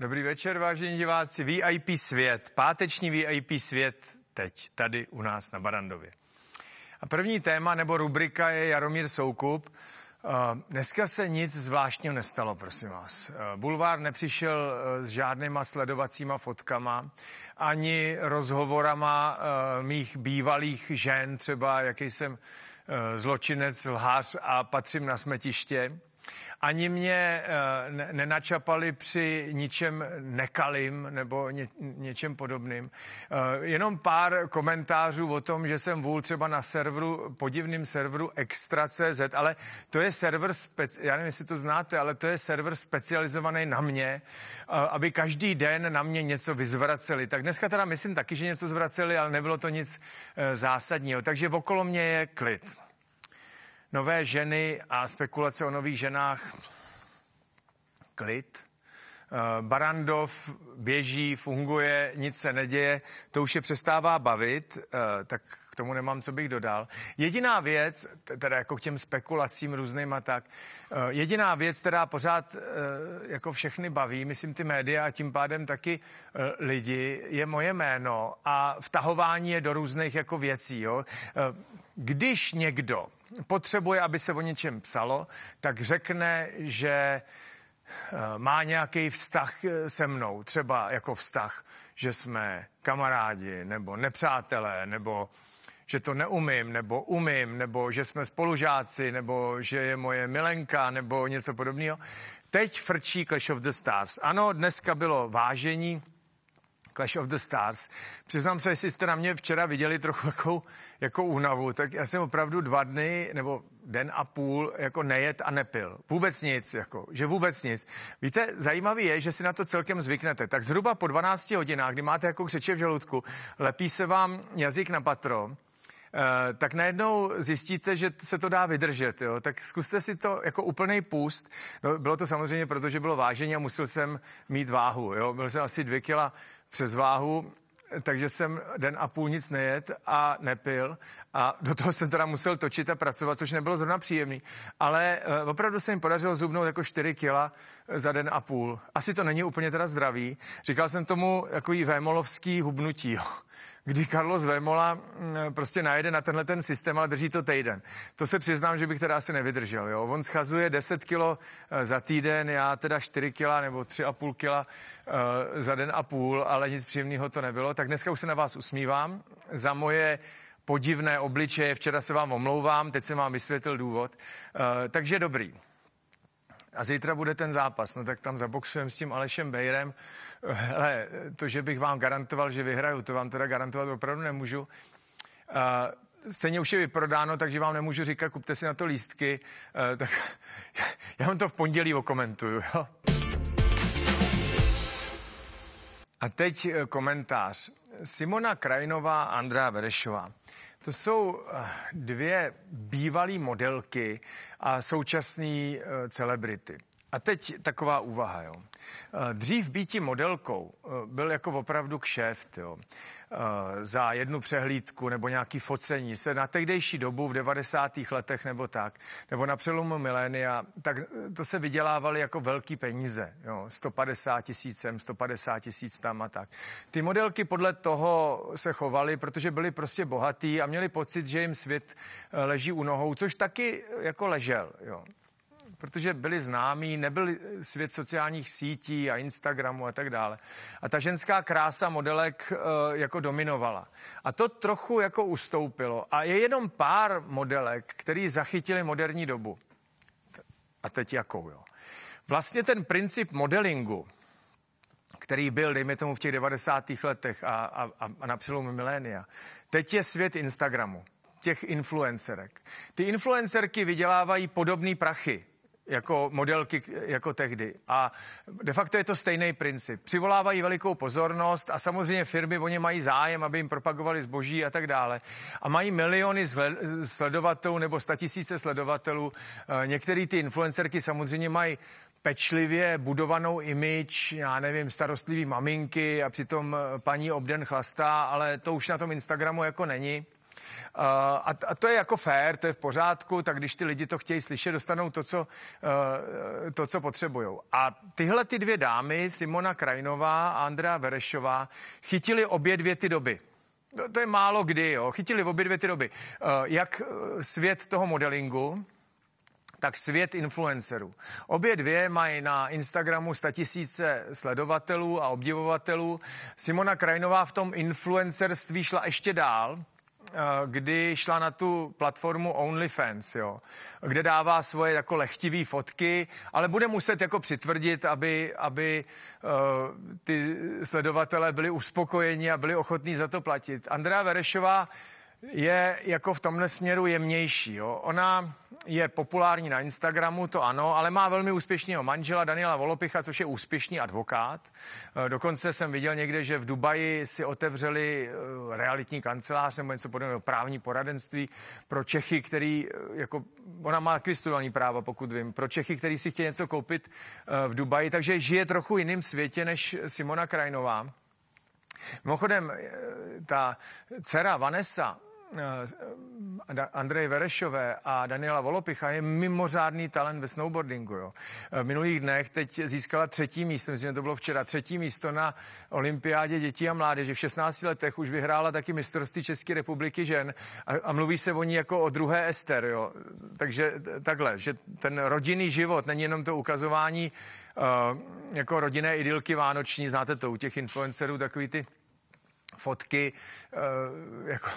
Dobrý večer, vážení diváci. VIP svět, páteční VIP svět teď, tady u nás na Barandově. A první téma nebo rubrika je Jaromír Soukup. Eh, dneska se nic zvláštního nestalo, prosím vás. Eh, bulvár nepřišel eh, s žádnýma sledovacíma fotkama, ani rozhovorama mých bývalých žen, třeba jaký jsem zločinec, lhář a patřím na smetiště ani mě eh, nenačapali při ničem nekalým nebo ně, něčem podobným. Eh, jenom pár komentářů o tom, že jsem vůl třeba na serveru, podivným serveru Extra.cz, ale to je server, speci- já nevím, jestli to znáte, ale to je server specializovaný na mě, eh, aby každý den na mě něco vyzvraceli. Tak dneska teda myslím taky, že něco zvraceli, ale nebylo to nic zásadního. Takže okolo mě je klid nové ženy a spekulace o nových ženách, klid. Eh, Barandov běží, funguje, nic se neděje, to už je přestává bavit, eh, tak k tomu nemám, co bych dodal. Jediná věc, teda jako k těm spekulacím různým a tak, eh, jediná věc, která pořád jako všechny baví, myslím ty média a tím pádem taky lidi, je moje jméno a vtahování je do různých jako věcí. Jo? Když někdo potřebuje, aby se o něčem psalo, tak řekne, že eh, má nějaký vztah eh, se mnou, třeba jako vztah, že jsme kamarádi, nebo nepřátelé, nebo že to neumím, nebo umím, nebo že jsme spolužáci, nebo že je moje milenka, nebo něco podobného. Teď frčí Clash of the Stars. Ano, dneska bylo vážení, Clash of the Stars. Přiznám se, jestli jste na mě včera viděli trochu jako, jako únavu, tak já jsem opravdu dva dny nebo den a půl jako nejet a nepil. Vůbec nic, jako, že vůbec nic. Víte, zajímavé je, že si na to celkem zvyknete. Tak zhruba po 12 hodinách, kdy máte jako křeče v žaludku, lepí se vám jazyk na patro, Eh, tak najednou zjistíte, že se to dá vydržet. Jo? Tak zkuste si to jako úplný půst. No, bylo to samozřejmě, protože bylo vážení a musel jsem mít váhu. Jo? Byl jsem asi dvě kila přes váhu, takže jsem den a půl nic nejet a nepil a do toho jsem teda musel točit a pracovat, což nebylo zrovna příjemný. Ale eh, opravdu se mi podařilo zubnout jako 4 kila eh, za den a půl. Asi to není úplně teda zdravý. Říkal jsem tomu takový vémolovský hubnutí. Jo kdy Carlos Vemola mm, prostě najede na tenhle ten systém, ale drží to týden. To se přiznám, že bych teda asi nevydržel. Jo? On schazuje 10 kilo eh, za týden, já teda 4 kila nebo 3,5 kila eh, za den a půl, ale nic příjemného to nebylo. Tak dneska už se na vás usmívám za moje podivné obličeje. Včera se vám omlouvám, teď jsem vám vysvětlil důvod. Eh, takže dobrý. A zítra bude ten zápas, no tak tam zaboxujeme s tím Alešem Bejrem. Ale to, že bych vám garantoval, že vyhraju, to vám teda garantovat opravdu nemůžu. Uh, stejně už je vyprodáno, takže vám nemůžu říkat, kupte si na to lístky. Uh, tak já vám to v pondělí okomentuju, jo? A teď eh, komentář. Simona Krajinová a Andrá Verešová. To jsou eh, dvě bývalé modelky a současné eh, celebrity. A teď taková úvaha. Jo. Eh, dřív býti modelkou eh, byl jako opravdu kšeft, jo. Eh, za jednu přehlídku nebo nějaký focení se na tehdejší dobu v 90. letech nebo tak, nebo na přelomu milénia, tak to se vydělávaly jako velký peníze, jo. 150 tisíc sem, 150 tisíc tam a tak. Ty modelky podle toho se chovaly, protože byly prostě bohatý a měli pocit, že jim svět leží u nohou, což taky jako ležel, jo protože byli známí, nebyl eh, svět sociálních sítí a Instagramu a tak dále. A ta ženská krása modelek eh, jako dominovala. A to trochu jako ustoupilo. A je jenom pár modelek, který zachytili moderní dobu. A teď jakou, jo. Vlastně ten princip modelingu, který byl, dejme tomu, v těch 90. letech a, a, a na přelomu milénia. Teď je svět Instagramu, těch influencerek. Ty influencerky vydělávají podobné prachy jako modelky jako tehdy. A de facto je to stejný princip. Přivolávají velikou pozornost a samozřejmě firmy o ně mají zájem, aby jim propagovali zboží a tak dále. A mají miliony sledovatelů nebo statisíce sledovatelů. Eh, některé ty influencerky samozřejmě mají pečlivě budovanou imič, já nevím, starostlivý maminky a přitom eh, paní obden chlastá, ale to už na tom Instagramu jako není. A, a to je jako fair, to je v pořádku, tak když ty lidi to chtějí slyšet, dostanou to, co, eh, to, co potřebují. A tyhle ty dvě dámy, Simona Krajnová a Andrea Verešová, chytili obě dvě ty doby. To, to je málo kdy, jo. Chytili obě dvě ty doby. Eh, jak eh, svět toho modelingu, tak svět influencerů. Obě dvě mají na Instagramu tisíce sledovatelů a obdivovatelů. Simona Krajnová v tom influencerství šla ještě dál Eh, kdy šla na tu platformu OnlyFans, jo, kde dává svoje jako lechtivé fotky, ale bude muset jako přitvrdit, aby, aby uh, ty sledovatele byli uspokojeni a byli ochotní za to platit. Andrea Verešová je jako v tomhle směru jemnější. Jo. Ona je populární na Instagramu, to ano, ale má velmi úspěšného manžela Daniela Volopicha, což je úspěšný advokát. E, dokonce jsem viděl někde, že v Dubaji si otevřeli e, realitní kancelář nebo něco podobného, právní poradenství pro Čechy, který, e, jako, ona má akvistovaný práva, pokud vím, pro Čechy, který si chtějí něco koupit v Dubaji, takže žije trochu jiným světě než Simona Krajnová. Mimochodem, ta dcera Vanessa Eh, eh, Andrej Verešové a Daniela Volopicha je mimořádný talent ve snowboardingu. Jo. V eh, minulých dnech teď získala třetí místo, myslím, že to bylo včera, třetí místo na olympiádě dětí a mládeže. V 16 letech už vyhrála taky mistrovství České republiky žen a, a mluví se o ní jako o druhé Ester. Jo. Takže takhle, že ten rodinný život není jenom to ukazování uh, jako rodinné idylky vánoční, znáte to u těch influencerů, takový ty fotky, uh, jako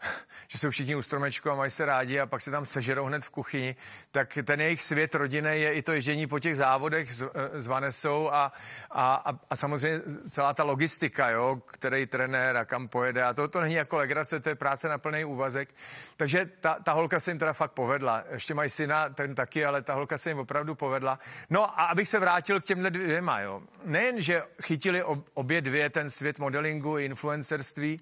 že jsou všichni u stromečku a mají se rádi a pak se tam sežerou hned v kuchyni, tak ten jejich svět rodiny je i to ježdění po těch závodech s, eh, s Vanesou a, a, a samozřejmě celá ta logistika, jo, který trenér a kam pojede a to, to není jako legrace, to je práce na plný úvazek. Takže ta, ta holka se jim teda fakt povedla. Ještě mají syna, ten taky, ale ta holka se jim opravdu povedla. No a abych se vrátil k těmhle dvěma, jo. Nejen, že chytili obě dvě ten svět modelingu i influencerství,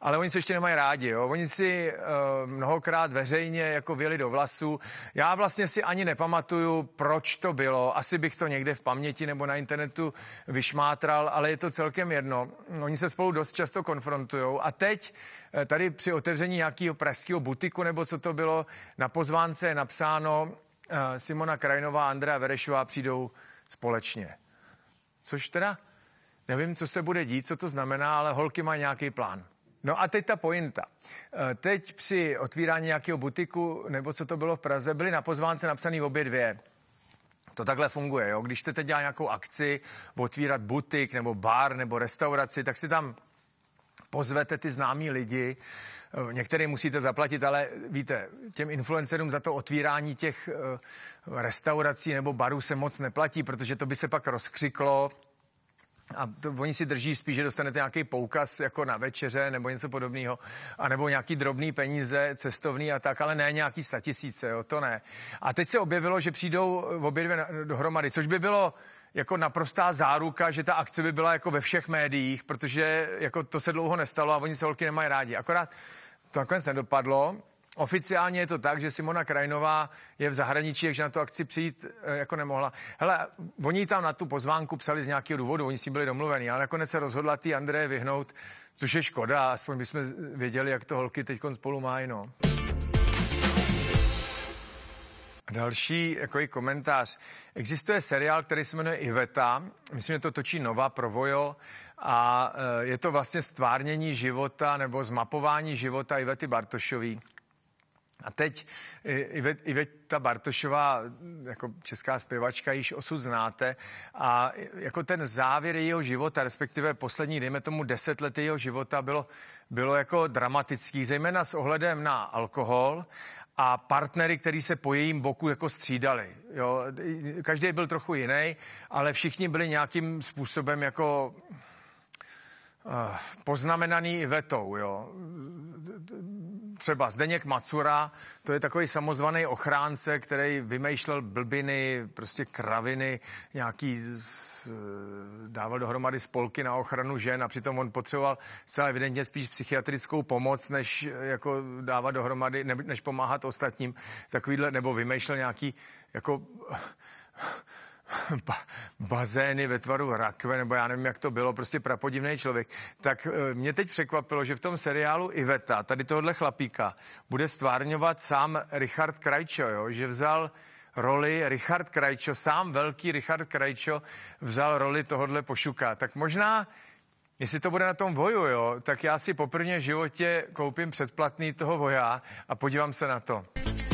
ale oni se ještě nemají rádi, jo. Jo. Eh, oni si uh, mnohokrát veřejně jako věli do vlasů. Já vlastně si ani nepamatuju, proč to bylo. Asi bych to někde v paměti nebo na internetu vyšmátral, ale je to celkem jedno. Oni se spolu dost často konfrontují. A teď eh, tady při otevření nějakého pražského butiku, nebo co to bylo, na pozvánce je napsáno uh, Simona Krajnová a Andrea Verešová přijdou společně. Což teda nevím, co se bude dít, co to znamená, ale holky mají nějaký plán. No a teď ta pointa. Eh, teď při otvírání nějakého butiku, nebo co to bylo v Praze, byly na pozvánce napsané obě dvě. To takhle funguje, jo. Když chcete dělat nějakou akci, otvírat butik, nebo bar, nebo restauraci, tak si tam pozvete ty známí lidi, eh, Některé musíte zaplatit, ale víte, těm influencerům za to otvírání těch eh, restaurací nebo barů se moc neplatí, protože to by se pak rozkřiklo a to, oni si drží spíš, že dostanete nějaký poukaz jako na večeře nebo něco podobného, anebo nějaký drobný peníze, cestovný a tak, ale ne nějaký statisíce, jo, to ne. A teď se objevilo, že přijdou obě dvě dohromady, což by bylo jako naprostá záruka, že ta akce by byla jako ve všech médiích, protože jako to se dlouho nestalo a oni se holky nemají rádi. Akorát to nakonec nedopadlo, Oficiálně je to tak, že Simona Krajnová je v zahraničí, takže na tu akci přijít eh, jako nemohla. Hele, oni tam na tu pozvánku psali z nějakého důvodu, oni s tím byli domluveni, ale nakonec se rozhodla ty Andreje vyhnout, což je škoda, aspoň bychom věděli, jak to holky teď spolu mají. No. Další jako komentář. Existuje seriál, který se jmenuje Iveta. Myslím, že to točí Nova Provojo a eh, je to vlastně stvárnění života nebo zmapování života Ivety Bartošový. A teď eh, ta Bartošová, hm, jako česká zpěvačka, již osud znáte a eh, jako ten závěr jejího života, respektive poslední, dejme tomu, deset let jejího života bylo, bylo jako dramatický, zejména s ohledem na alkohol a partnery, který se po jejím boku jako střídali. Jo, každý byl trochu jiný, ale všichni byli nějakým způsobem jako eh, poznamenaný i vetou, jo třeba Zdeněk Macura, to je takový samozvaný ochránce, který vymýšlel blbiny, prostě kraviny, nějaký z, dával dohromady spolky na ochranu žen a přitom on potřeboval celé evidentně spíš psychiatrickou pomoc, než jako dávat dohromady, ne, než pomáhat ostatním takovýhle, nebo vymýšlel nějaký jako ba- bazény ve tvaru rakve, nebo já nevím, jak to bylo, prostě prapodivný člověk. Tak e, mě teď překvapilo, že v tom seriálu Iveta, tady tohle chlapíka, bude stvárňovat sám Richard Krajčo, jo? že vzal roli Richard Krajčo, sám velký Richard Krajčo vzal roli tohodle pošuka. Tak možná Jestli to bude na tom voju, jo, tak já si poprvé v životě koupím předplatný toho voja a podívám se na to.